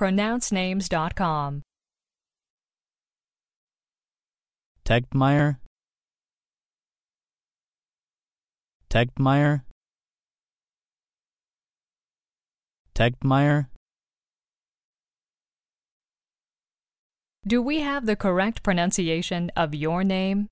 pronouncenames.com. Tegtmeyer Tegtmeyer Tegtmeyer Do we have the correct pronunciation of your name?